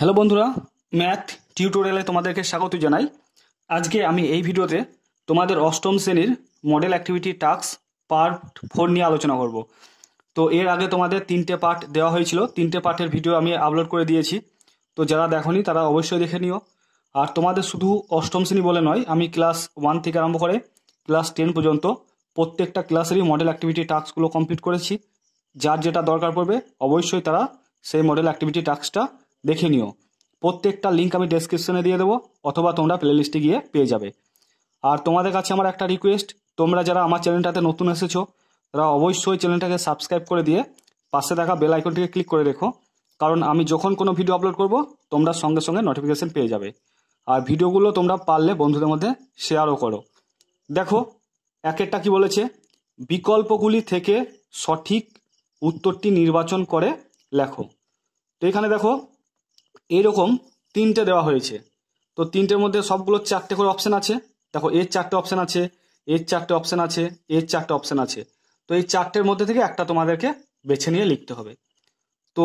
hello বন্ধুরা math টিউটোরিয়ালে তোমাদেরকে স্বাগত জানাই আজকে আমি এই ভিডিওতে তোমাদের অষ্টম শ্রেণীর model activity task part four নিয়ে আলোচনা করব তো এর আগে তোমাদের তিনটে পার্ট দেওয়া হয়েছিল তিনটে পার্টের ভিডিও আমি আপলোড করে দিয়েছি তো যারা দেখনি তারা অবশ্যই দেখে নিও আর তোমাদের শুধু অষ্টম শ্রেণী বলে নয় আমি ক্লাস ওয়ান থেকে আরম্ভ করে ক্লাস টেন পর্যন্ত প্রত্যেকটা ক্লাসেরই মডেল অ্যাক্টিভিটি টাস্কগুলো কমপ্লিট করেছি যার যেটা দরকার পড়বে অবশ্যই তারা সেই মডেল অ্যাক্টিভিটি টাস্কটা দেখে নিও প্রত্যেকটা লিঙ্ক আমি ডেসক্রিপশনে দিয়ে দেবো অথবা তোমরা প্লেলিস্টে গিয়ে পেয়ে যাবে আর তোমাদের কাছে আমার একটা রিকোয়েস্ট তোমরা যারা আমার চ্যানেলটাতে নতুন এসেছো তারা অবশ্যই চ্যানেলটাকে সাবস্ক্রাইব করে দিয়ে পাশে থাকা বেল আইকনটিকে ক্লিক করে রেখো কারণ আমি যখন কোনো ভিডিও আপলোড করব তোমরা সঙ্গে সঙ্গে নোটিফিকেশান পেয়ে যাবে আর ভিডিওগুলো তোমরা পারলে বন্ধুদের মধ্যে শেয়ারও করো দেখো এক একটা কী বলেছে বিকল্পগুলি থেকে সঠিক উত্তরটি নির্বাচন করে লেখো তো এখানে দেখো এরকম তিনটে দেওয়া হয়েছে তো তিনটের মধ্যে সবগুলো চারটে করে অপশান আছে দেখো এর চারটে অপশান আছে এর চারটে অপশান আছে এর চারটে অপশান আছে তো এই চারটের মধ্যে থেকে একটা তোমাদেরকে বেছে নিয়ে লিখতে হবে তো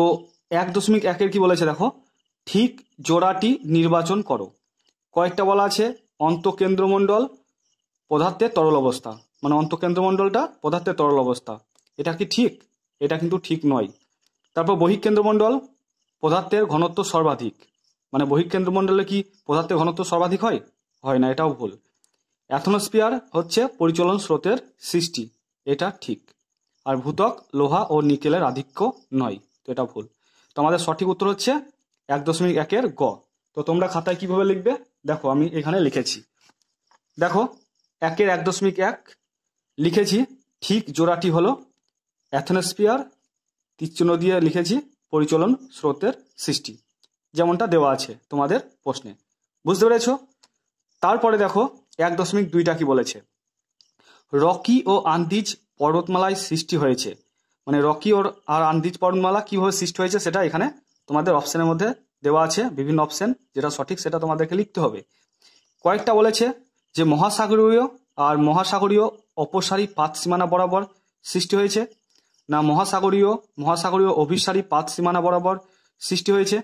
এক দশমিক একের কি বলেছে দেখো ঠিক জোড়াটি নির্বাচন করো কয়েকটা বলা আছে অন্তকেন্দ্রমণ্ডল পদার্থের তরল অবস্থা মানে অন্তকেন্দ্রমণ্ডলটা পদার্থের তরল অবস্থা এটা কি ঠিক এটা কিন্তু ঠিক নয় তারপর বহিকেন্দ্রমণ্ডল পদার্থের ঘনত্ব সর্বাধিক মানে বহিঃকেন্দ্রমণ্ডলে কি পদার্থের ঘনত্ব সর্বাধিক হয় হয় না এটাও ভুল অ্যাথনোস্ফিয়ার হচ্ছে পরিচলন স্রোতের সৃষ্টি এটা ঠিক আর ভূতক লোহা ও নিকেলের আধিক্য নয় তো এটা ভুল তো আমাদের সঠিক উত্তর হচ্ছে এক দশমিক একের গ তো তোমরা খাতায় কিভাবে লিখবে দেখো আমি এখানে লিখেছি দেখো একের এক দশমিক এক লিখেছি ঠিক জোড়াটি হলো অ্যাথনোস্ফিয়ার তীর্চ নদী লিখেছি পরিচলন স্রোতের সৃষ্টি যেমনটা দেওয়া আছে তোমাদের প্রশ্নে বুঝতে পেরেছ তারপরে দেখো এক দশমিক দুইটা কি বলেছে রকি ও আন্দিজ পর্বতমালায় সৃষ্টি হয়েছে মানে রকি ওর আর আন্দিজ পর্বতমালা কিভাবে সৃষ্টি হয়েছে সেটা এখানে তোমাদের অপশনের মধ্যে দেওয়া আছে বিভিন্ন অপশন যেটা সঠিক সেটা তোমাদেরকে লিখতে হবে কয়েকটা বলেছে যে মহাসাগরীয় আর মহাসাগরীয় অপসারী পাত সীমানা বরাবর সৃষ্টি হয়েছে না মহাসাগরীয় মহাসাগরীয় অভিসারী পাত সীমানা বরাবর সৃষ্টি হয়েছে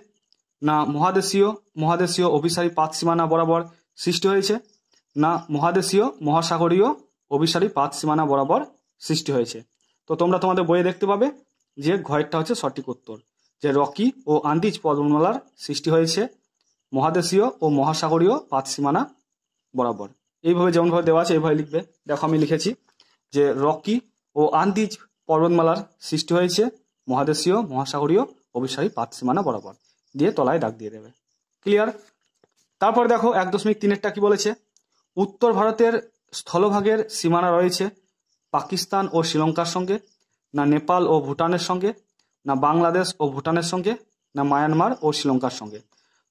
না মহাদেশীয় মহাদেশীয় অভিসারী পাত সীমানা বরাবর সৃষ্টি হয়েছে না মহাদেশীয় মহাসাগরীয় অভিসারী পাত সীমানা বরাবর সৃষ্টি হয়েছে তো তোমরা তোমাদের বইয়ে দেখতে পাবে যে ঘরটা হচ্ছে সঠিক উত্তর যে রকি ও আন্দিজ পদমালার সৃষ্টি হয়েছে মহাদেশীয় ও মহাসাগরীয় পাত সীমানা বরাবর এইভাবে যেমনভাবে দেওয়া আছে এইভাবে লিখবে দেখো আমি লিখেছি যে রকি ও আন্দিজ পর্বতমালার সৃষ্টি হয়েছে মহাদেশীয় মহাসাগরীয় অভিসারী পাত সীমানা বরাবর দিয়ে তলায় ডাক দিয়ে দেবে ক্লিয়ার তারপর দেখো এক দশমিক তিনেরটা কি বলেছে উত্তর ভারতের স্থলভাগের সীমানা রয়েছে পাকিস্তান ও শ্রীলঙ্কার সঙ্গে না নেপাল ও ভুটানের সঙ্গে না বাংলাদেশ ও ভুটানের সঙ্গে না মায়ানমার ও শ্রীলঙ্কার সঙ্গে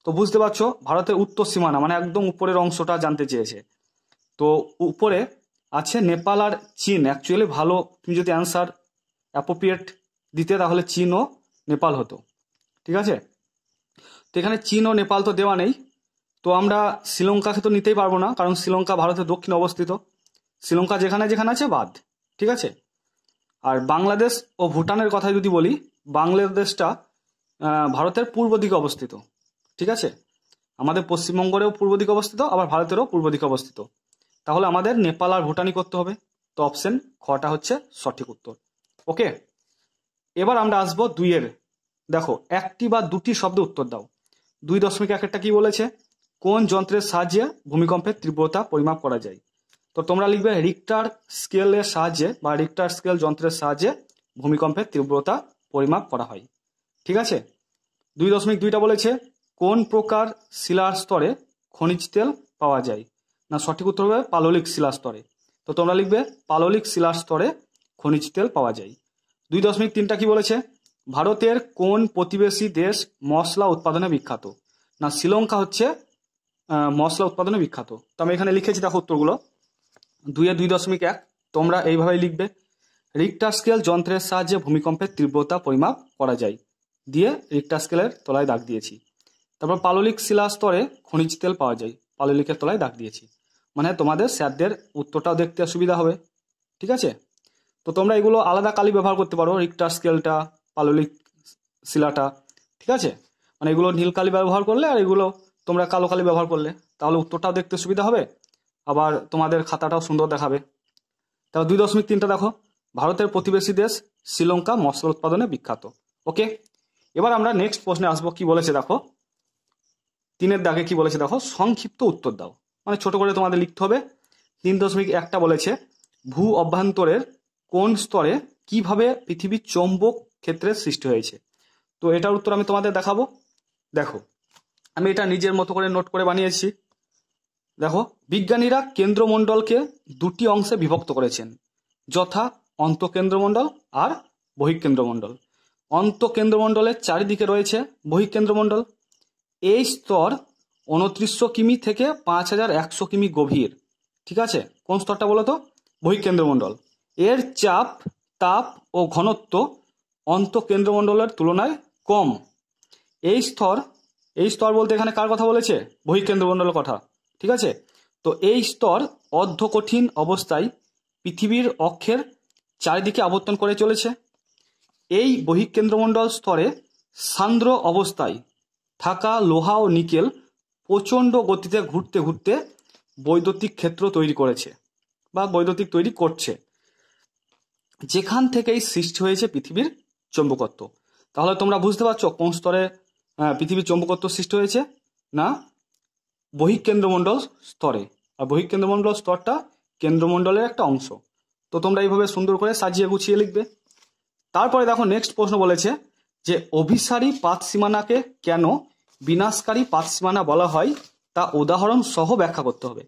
তো বুঝতে পারছো ভারতের উত্তর সীমানা মানে একদম উপরের অংশটা জানতে চেয়েছে তো উপরে আছে নেপাল আর চীন অ্যাকচুয়ালি ভালো তুমি যদি অ্যান্সার অ্যাপ্রোপ্রিয়েট দিতে তাহলে চীন ও নেপাল হতো ঠিক আছে তো এখানে চীন ও নেপাল তো দেওয়া নেই তো আমরা শ্রীলঙ্কাকে তো নিতেই পারবো না কারণ শ্রীলঙ্কা ভারতের দক্ষিণে অবস্থিত শ্রীলঙ্কা যেখানে যেখানে আছে বাদ ঠিক আছে আর বাংলাদেশ ও ভুটানের কথা যদি বলি বাংলাদেশটা ভারতের পূর্ব দিকে অবস্থিত ঠিক আছে আমাদের পশ্চিমবঙ্গেরও পূর্ব দিকে অবস্থিত আবার ভারতেরও পূর্ব দিকে অবস্থিত তাহলে আমাদের নেপাল আর ভুটানই করতে হবে তো অপশন খটা হচ্ছে সঠিক উত্তর ওকে এবার আমরা আসবো দুইয়ের দেখো একটি বা দুটি শব্দ উত্তর দাও দুই দশমিক একটা কি বলেছে কোন যন্ত্রের সাহায্যে ভূমিকম্পের তীব্রতা পরিমাপ করা যায় তো তোমরা লিখবে রিক্টার স্কেলের সাহায্যে বা রিক্টার স্কেল যন্ত্রের সাহায্যে ভূমিকম্পের তীব্রতা পরিমাপ করা হয় ঠিক আছে দুই দশমিক দুইটা বলেছে কোন প্রকার শিলার স্তরে খনিজ তেল পাওয়া যায় না সঠিক উত্তর হবে পাললিক শিলাস্তরে তো তোমরা লিখবে পাললিক শিলার স্তরে খনিজ তেল পাওয়া যায় দুই দশমিক তিনটা কি বলেছে ভারতের কোন প্রতিবেশী দেশ মশলা উৎপাদনে বিখ্যাত না শ্রীলঙ্কা হচ্ছে মশলা উৎপাদনে বিখ্যাত তো আমি এখানে লিখেছি দেখো উত্তরগুলো দুইয়ে দুই দশমিক এক তোমরা এইভাবেই লিখবে রিক্টার স্কেল যন্ত্রের সাহায্যে ভূমিকম্পের তীব্রতা পরিমাপ করা যায় দিয়ে রিক্টার স্কেলের তলায় দাগ দিয়েছি তারপর পাললিক শিলা স্তরে খনিজ তেল পাওয়া যায় পাললিকের তলায় দাগ দিয়েছি মানে তোমাদের স্যারদের উত্তরটাও দেখতে সুবিধা হবে ঠিক আছে তো তোমরা এগুলো আলাদা কালি ব্যবহার করতে পারো রিক্টার স্কেলটা পাললিক শিলাটা ঠিক আছে মানে এগুলো নীল কালি ব্যবহার করলে আর এগুলো তোমরা কালো কালি ব্যবহার করলে তাহলে উত্তরটাও দেখতে সুবিধা হবে আবার তোমাদের খাতাটাও সুন্দর দেখাবে তাহলে দুই দশমিক তিনটা দেখো ভারতের প্রতিবেশী দেশ শ্রীলঙ্কা মশলা উৎপাদনে বিখ্যাত ওকে এবার আমরা নেক্সট প্রশ্নে আসবো কি বলেছে দেখো তিনের দাগে কি বলেছে দেখো সংক্ষিপ্ত উত্তর দাও মানে ছোট করে তোমাদের লিখতে হবে তিন দশমিক একটা বলেছে ভূ অভ্যন্তরের কোন স্তরে কিভাবে পৃথিবীর চৌম্বক ক্ষেত্রের সৃষ্টি হয়েছে তো এটার উত্তর আমি তোমাদের দেখাবো দেখো আমি এটা নিজের মতো করে নোট করে বানিয়েছি দেখো বিজ্ঞানীরা কেন্দ্রমণ্ডলকে দুটি অংশে বিভক্ত করেছেন যথা অন্তকেন্দ্রমণ্ডল আর বহিঃকেন্দ্রমণ্ডল অন্তঃকেন্দ্রমণ্ডলের চারিদিকে রয়েছে বহিঃকেন্দ্রমণ্ডল এই স্তর উনত্রিশশো কিমি থেকে পাঁচ হাজার একশো কিমি গভীর ঠিক আছে কোন স্তরটা বলো তো বহিঃকেন্দ্রমণ্ডল এর চাপ তাপ ও ঘনত্ব অন্তঃকেন্দ্রমণ্ডলের তুলনায় কম এই স্তর এই স্তর বলতে এখানে কার কথা বলেছে বহিঃকেন্দ্রমণ্ডলের কথা ঠিক আছে তো এই স্তর অর্ধকঠিন অবস্থায় পৃথিবীর অক্ষের চারিদিকে আবর্তন করে চলেছে এই বহিঃকেন্দ্রমণ্ডল স্তরে সান্দ্র অবস্থায় থাকা লোহা ও নিকেল প্রচণ্ড গতিতে ঘুরতে ঘুরতে বৈদ্যুতিক ক্ষেত্র তৈরি করেছে বা বৈদ্যুতিক তৈরি করছে যেখান থেকেই সৃষ্টি হয়েছে পৃথিবীর চৌম্বকত্ব তাহলে তোমরা বুঝতে পারছো কোন স্তরে পৃথিবীর চৌম্বকত্ব সৃষ্টি হয়েছে না বহিঃকেন্দ্রমণ্ডল স্তরে আর বহিঃকেন্দ্রমণ্ডল স্তরটা কেন্দ্রমণ্ডলের একটা অংশ তো তোমরা এইভাবে সুন্দর করে সাজিয়ে গুছিয়ে লিখবে তারপরে দেখো নেক্সট প্রশ্ন বলেছে যে অভিসারী পাত সীমানাকে কেন বিনাশকারী পাত সীমানা বলা হয় তা উদাহরণ সহ ব্যাখ্যা করতে হবে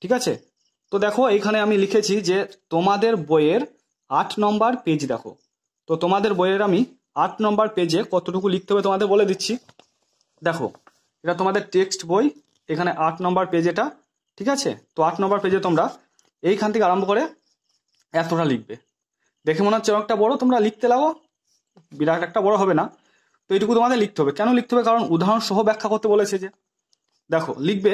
ঠিক আছে তো দেখো এখানে আমি লিখেছি যে তোমাদের বইয়ের আট নম্বর পেজ দেখো তো তোমাদের বইয়ের আমি আট নম্বর পেজে কতটুকু লিখতে হবে তোমাদের বলে দিচ্ছি দেখো এটা তোমাদের টেক্সট বই এখানে আট নম্বর পেজ এটা ঠিক আছে তো আট নম্বর পেজে তোমরা এইখান থেকে আরম্ভ করে এতটা লিখবে দেখে মনে হচ্ছে অনেকটা বড় তোমরা লিখতে লাগো বিরাট একটা বড় হবে না তো এইটুকু তোমাদের লিখতে হবে কেন লিখতে হবে কারণ উদাহরণ সহ ব্যাখ্যা করতে বলেছে যে দেখো লিখবে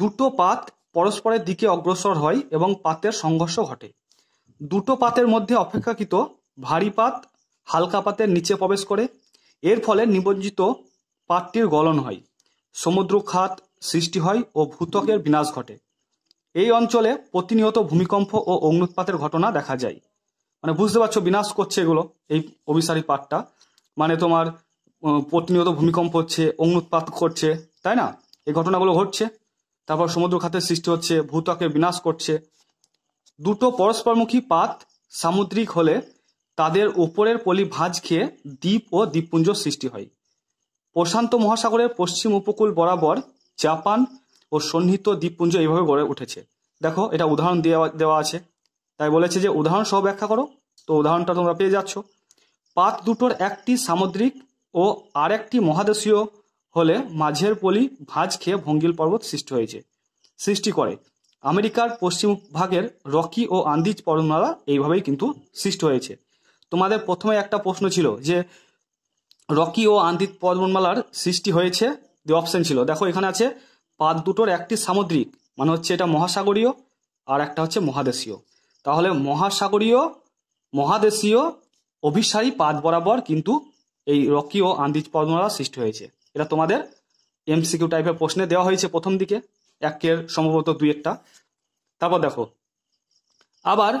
দুটো পাত পরস্পরের দিকে অগ্রসর হয় এবং পাতের সংঘর্ষ ঘটে দুটো পাতের মধ্যে অপেক্ষাকৃত ভারী পাত হালকা পাতের নিচে প্রবেশ করে এর ফলে নিমজ্জিত পাতটির গলন হয় সমুদ্র খাত সৃষ্টি হয় ও ভূতকের বিনাশ ঘটে এই অঞ্চলে প্রতিনিয়ত ভূমিকম্প ও অগ্নুৎপাতের ঘটনা দেখা যায় মানে বুঝতে পারছো বিনাশ করছে এগুলো এই অভিসারী পাতটা মানে তোমার প্রতিনিয়ত ভূমিকম্প হচ্ছে অগ্নুৎপাত করছে তাই না এই ঘটনাগুলো ঘটছে তারপর সমুদ্র খাতের সৃষ্টি হচ্ছে ভূতকে বিনাশ করছে দুটো পরস্পরমুখী পাত সামুদ্রিক হলে তাদের ওপরের পলি ভাঁজ খেয়ে দ্বীপ ও দ্বীপপুঞ্জ সৃষ্টি হয় প্রশান্ত মহাসাগরের পশ্চিম উপকূল বরাবর জাপান ও সন্নিহিত দ্বীপপুঞ্জ এইভাবে গড়ে উঠেছে দেখো এটা উদাহরণ দেওয়া দেওয়া আছে তাই বলেছে যে উদাহরণ সহ ব্যাখ্যা করো তো উদাহরণটা তোমরা পেয়ে যাচ্ছ পাত দুটোর একটি সামুদ্রিক ও আরেকটি মহাদেশীয় হলে মাঝের পলি ভাঁজ খেয়ে ভঙ্গিল পর্বত সৃষ্টি হয়েছে সৃষ্টি করে আমেরিকার পশ্চিম ভাগের রকি ও আন্দিজ পর্বতমালা এইভাবেই কিন্তু সৃষ্টি হয়েছে তোমাদের প্রথমে একটা প্রশ্ন ছিল যে রকি ও আন্দিজ পর্বতমালার সৃষ্টি হয়েছে দি অপশন ছিল দেখো এখানে আছে পাত দুটোর একটি সামুদ্রিক মানে হচ্ছে এটা মহাসাগরীয় আর একটা হচ্ছে মহাদেশীয় তাহলে মহাসাগরীয় মহাদেশীয় অভিসারী পাত বরাবর কিন্তু এই রকি ও আন্দিজ পর্বতমালা সৃষ্টি হয়েছে এটা তোমাদের এমসিকিউ টাইপের প্রশ্নে দেওয়া হয়েছে প্রথম দিকে একের সম্ভবত দুই একটা তারপর দেখো আবার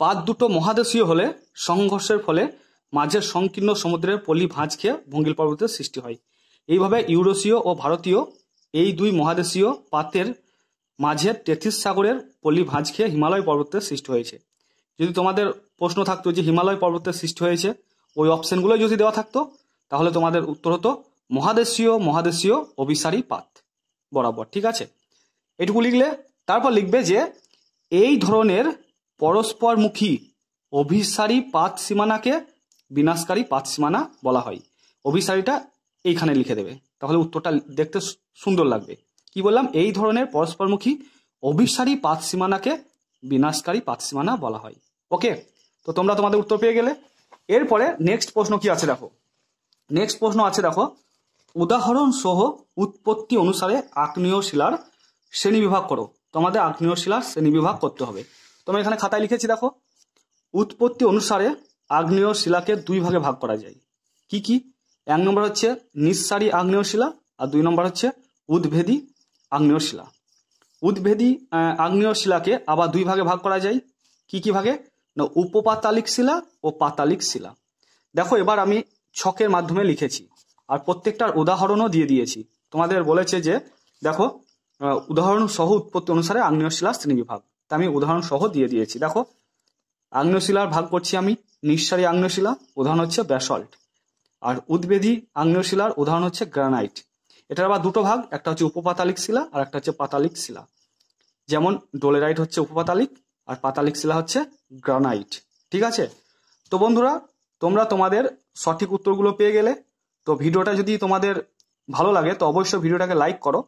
পাত দুটো মহাদেশীয় হলে সংঘর্ষের ফলে মাঝের সংকীর্ণ সমুদ্রের পলি ভাঁজ খেয়ে ভঙ্গিল পর্বতের সৃষ্টি হয় এইভাবে ইউরোপীয় ও ভারতীয় এই দুই মহাদেশীয় পাতের মাঝে টেথিস সাগরের পলি ভাঁজ খেয়ে হিমালয় পর্বতের সৃষ্টি হয়েছে যদি তোমাদের প্রশ্ন থাকতো যে হিমালয় পর্বতের সৃষ্টি হয়েছে ওই অপশনগুলো যদি দেওয়া থাকতো তাহলে তোমাদের উত্তর হতো মহাদেশীয় মহাদেশীয় অভিসারী পাত বরাবর ঠিক আছে এটুকু লিখলে তারপর লিখবে যে এই ধরনের পরস্পরমুখী অভিসারী পাত সীমানাকে বিনাশকারী পাত সীমানা বলা হয় অভিসারীটা এইখানে লিখে দেবে তাহলে উত্তরটা দেখতে সুন্দর লাগবে কি বললাম এই ধরনের পরস্পরমুখী অভিসারী পাত সীমানাকে বিনাশকারী পাত সীমানা বলা হয় ওকে তো তোমরা তোমাদের উত্তর পেয়ে গেলে এরপরে নেক্সট প্রশ্ন কি আছে দেখো নেক্সট প্রশ্ন আছে দেখো উদাহরণ সহ উৎপত্তি অনুসারে আগ্নেয় শিলার শ্রেণী বিভাগ করো তোমাদের আগ্নেয় শিলার শ্রেণী বিভাগ করতে হবে তোমরা এখানে খাতায় লিখেছি দেখো উৎপত্তি অনুসারে আগ্নেয় শিলাকে দুই ভাগে ভাগ করা যায় কি কি এক নম্বর হচ্ছে নিঃসারী আগ্নেয় শিলা আর দুই নম্বর হচ্ছে উদ্ভেদী আগ্নেয় শিলা উদ্ভেদী আগ্নেয় শিলাকে আবার দুই ভাগে ভাগ করা যায় কি কি ভাগে না উপপাতালিক শিলা ও পাতালিক শিলা দেখো এবার আমি ছকের মাধ্যমে লিখেছি আর প্রত্যেকটার উদাহরণও দিয়ে দিয়েছি তোমাদের বলেছে যে দেখো উদাহরণ সহ উৎপত্তি অনুসারে আগ্নেয় আগ্নেয়শিলার শ্রেণীবিভাগ তা আমি উদাহরণ সহ দিয়ে দিয়েছি দেখো আগ্নেয় শিলার ভাগ করছি আমি নিঃসারী আগ্নেয় শিলা উদাহরণ হচ্ছে ব্যাসল্ট আর উদ্বেদী শিলার উদাহরণ হচ্ছে গ্রানাইট এটার আবার দুটো ভাগ একটা হচ্ছে উপপাতালিক শিলা আর একটা হচ্ছে পাতালিক শিলা যেমন ডোলেরাইট হচ্ছে উপপাতালিক আর পাতালিক শিলা হচ্ছে গ্রানাইট ঠিক আছে তো বন্ধুরা তোমরা তোমাদের সঠিক উত্তরগুলো পেয়ে গেলে তো ভিডিওটা যদি তোমাদের ভালো লাগে তো অবশ্যই ভিডিওটাকে লাইক করো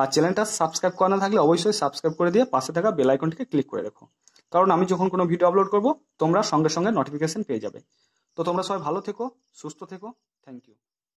আর চ্যানেলটা সাবস্ক্রাইব করা না থাকলে অবশ্যই সাবস্ক্রাইব করে দিয়ে পাশে থাকা বেল আইকনটিকে ক্লিক করে রেখো কারণ আমি যখন কোনো ভিডিও আপলোড করব তোমরা সঙ্গে সঙ্গে নোটিফিকেশন পেয়ে যাবে তো তোমরা সবাই ভালো থেকো সুস্থ থেকো থ্যাংক ইউ